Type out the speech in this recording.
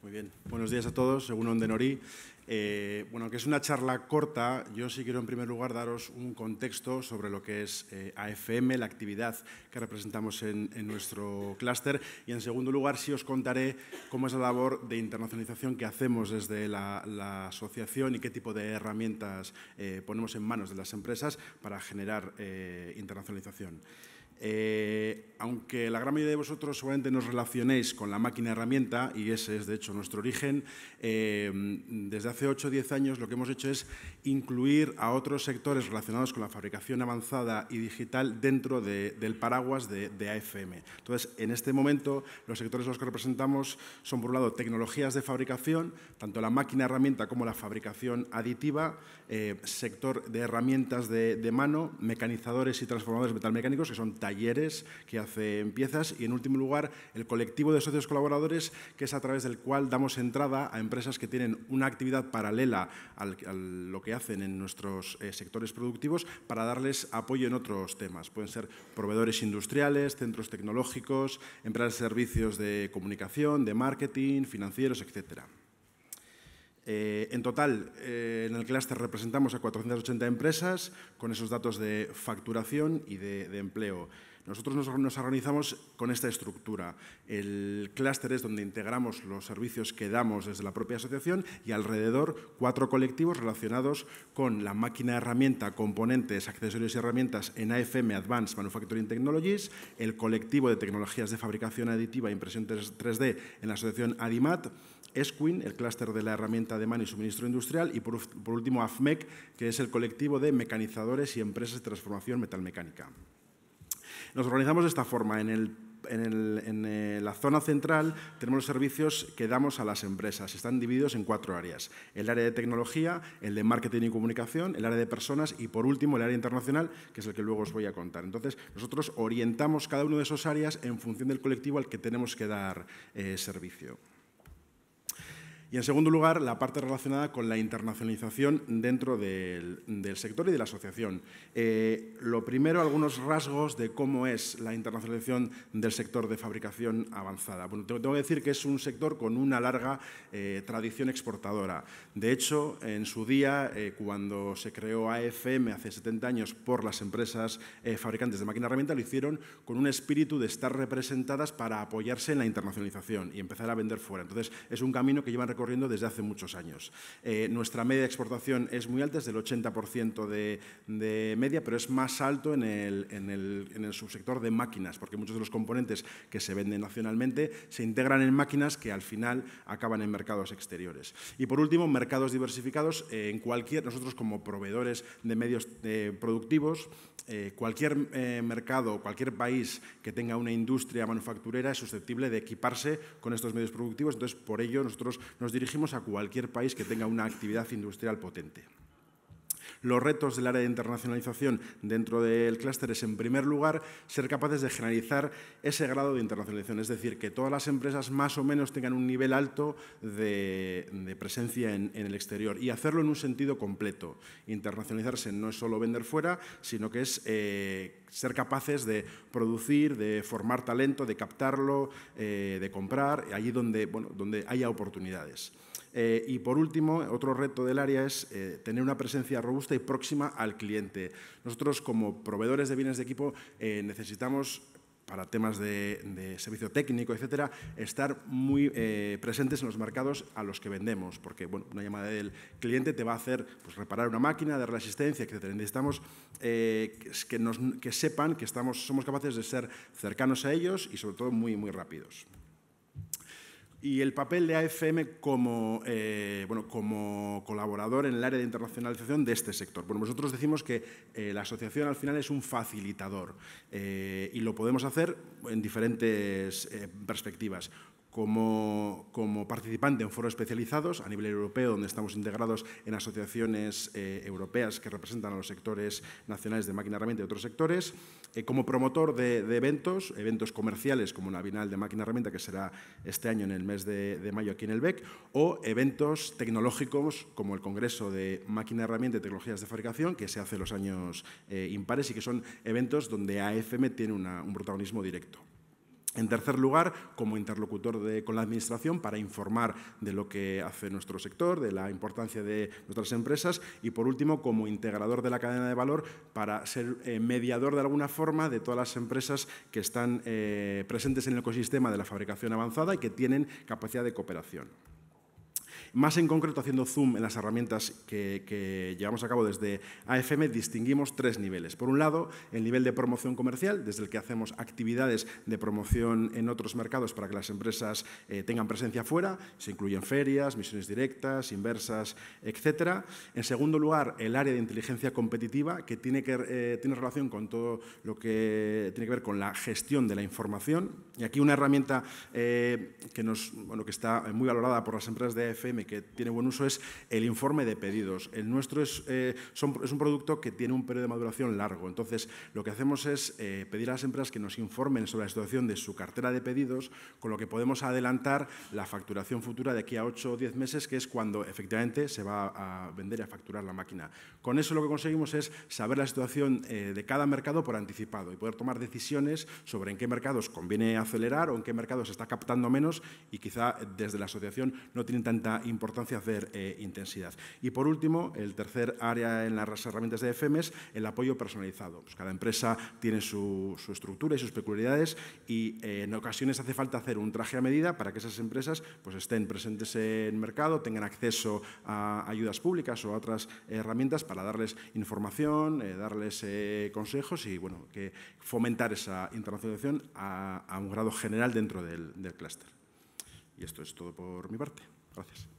Muy bien, buenos días a todos, según Ondenori. Eh, bueno, aunque es una charla corta, yo sí quiero en primer lugar daros un contexto sobre lo que es eh, AFM, la actividad que representamos en, nuestro clúster, y en segundo lugar sí os contaré cómo es la labor de internacionalización que hacemos desde la, asociación y qué tipo de herramientas eh, ponemos en manos de las empresas para generar internacionalización. Eh, aunque la gran mayoría de vosotros seguramente nos relacionéis con la máquina herramienta, y ese es de hecho nuestro origen, eh, desde hace 8 o 10 años lo que hemos hecho es incluir a otros sectores relacionados con la fabricación avanzada y digital dentro del paraguas de, AFM. Entonces, en este momento, los sectores a los que representamos son, por un lado, tecnologías de fabricación, tanto la máquina herramienta como la fabricación aditiva, eh, sector de herramientas de, de mano, mecanizadores y transformadores metalmecánicos, que son talleres que hace piezas y, en último lugar, el colectivo de socios colaboradores, que es a través del cual damos entrada a empresas que tienen una actividad paralela a lo que hacen en nuestros eh, sectores productivos para darles apoyo en otros temas. Pueden ser proveedores industriales, centros tecnológicos, empresas de servicios de comunicación, de marketing, financieros, etcétera. Eh, en total, eh, en el clúster representamos a 480 empresas con esos datos de facturación y de empleo. Nosotros nos, organizamos con esta estructura. El clúster es donde integramos los servicios que damos desde la propia asociación y alrededor cuatro colectivos relacionados con la máquina herramienta, componentes, accesorios y herramientas en AFM Advanced Manufacturing Technologies, el colectivo de tecnologías de fabricación aditiva e impresión 3D en la asociación ADIMAT, ESQUIN, el clúster de la herramienta de mano y suministro industrial, y por, por último AFMEC, que es el colectivo de mecanizadores y empresas de transformación metalmecánica. Nos organizamos de esta forma. En, eh, la zona central tenemos los servicios que damos a las empresas. Están divididos en cuatro áreas. El área de tecnología, el de marketing y comunicación, el área de personas y, por último, el área internacional, que es el que luego os voy a contar. Entonces, nosotros orientamos cada una de esas áreas en función del colectivo al que tenemos que dar eh, servicio. Y en segundo lugar, la parte relacionada con la internacionalización dentro del, sector y de la asociación. Eh, lo primero, algunos rasgos de cómo es la internacionalización del sector de fabricación avanzada. tengo que decir que es un sector con una larga eh, tradición exportadora. De hecho, en su día, eh, cuando se creó AFM e hace 70 años por las empresas fabricantes de máquina herramienta, lo hicieron con un espíritu de estar representadas para apoyarse en la internacionalización y empezar a vender fuera. Entonces, es un camino que llevan corriendo desde hace muchos años. Eh, nuestra media de exportación es muy alta, es del 80% de, media, pero es más alto en el, en, el, subsector de máquinas, porque muchos de los componentes que se venden nacionalmente se integran en máquinas que al final acaban en mercados exteriores. Y por último, mercados diversificados eh, en cualquier, nosotros como proveedores de medios eh, productivos, cualquier mercado, cualquier país que tenga una industria manufacturera es susceptible de equiparse con estos medios productivos, entonces por ello nosotros nos nos dirigimos a cualquier país que tenga una actividad industrial potente. Los retos del área de internacionalización dentro del clúster es, en primer lugar, ser capaces de generalizar ese grado de internacionalización, es decir, que todas las empresas más o menos tengan un nivel alto de, presencia en, el exterior y hacerlo en un sentido completo. Internacionalizarse no es solo vender fuera, sino que es... Eh, ser capaces de producir, de formar talento, de captarlo, eh, de comprar, allí donde, donde haya oportunidades. Eh, y por último, otro reto del área es eh, tener una presencia robusta y próxima al cliente. Nosotros como proveedores de bienes de equipo necesitamos para temas de, servicio técnico, etcétera, estar muy eh, presentes en los mercados a los que vendemos, porque bueno, una llamada del cliente te va a hacer pues, reparar una máquina, dar la asistencia, etcétera. Necesitamos eh, que, que sepan que somos capaces de ser cercanos a ellos y sobre todo muy, muy rápidos y el papel de AFM como, eh, bueno, como colaborador en el área de internacionalización de este sector. Bueno, nosotros decimos que eh, la asociación al final es un facilitador eh, y lo podemos hacer en diferentes perspectivas como, participante en foros especializados a nivel europeo, donde estamos integrados en asociaciones eh, europeas que representan a los sectores nacionales de máquina herramienta y otros sectores, eh, como promotor de, eventos, eventos comerciales como la Bienal de Máquina Herramienta, que será este año en el mes de, mayo aquí en el BEC, o eventos tecnológicos como el Congreso de Máquina Herramienta y Tecnologías de Fabricación, que se hace los años eh, impares y que son eventos donde AFM tiene un protagonismo directo. En tercer lugar, como interlocutor con la Administración para informar de lo que hace nuestro sector, de la importancia de nuestras empresas y, por último, como integrador de la cadena de valor para ser eh, mediador de alguna forma de todas las empresas que están eh, presentes en el ecosistema de la fabricación avanzada y que tienen capacidad de cooperación. Más en concreto, haciendo zoom en las herramientas que, llevamos a cabo desde AFM, distinguimos tres niveles. Por un lado, el nivel de promoción comercial, desde el que hacemos actividades de promoción en otros mercados para que las empresas eh, tengan presencia fuera. Se incluyen ferias, misiones directas, inversas, etc. En segundo lugar, el área de inteligencia competitiva, que tiene, que, eh, tiene relación con todo lo que tiene que ver con la gestión de la información. Y aquí una herramienta eh, que, nos, que está muy valorada por las empresas de AFM que tiene buen uso es el informe de pedidos. El nuestro eh, es, un producto que tiene un periodo de maduración largo. Entonces, lo que hacemos es eh, pedir a las empresas que nos informen sobre la situación de su cartera de pedidos, con lo que podemos adelantar la facturación futura de aquí a 8 o 10 meses, que es cuando efectivamente se va a vender y a facturar la máquina. Con eso lo que conseguimos es saber la situación eh, de cada mercado por anticipado y poder tomar decisiones sobre en qué mercados conviene acelerar o en qué mercados se está captando menos y quizá desde la asociación no tienen tanta importancia hacer eh, intensidad. Y por último, el tercer área en las herramientas de FM es el apoyo personalizado. Pues cada empresa tiene su, estructura y sus peculiaridades y eh, en ocasiones hace falta hacer un traje a medida para que esas empresas pues, estén presentes en el mercado, tengan acceso a ayudas públicas o a otras herramientas para darles información, eh, darles consejos y bueno, que fomentar esa internacionalización a, un grado general dentro del clúster. Y esto es todo por mi parte. Gracias.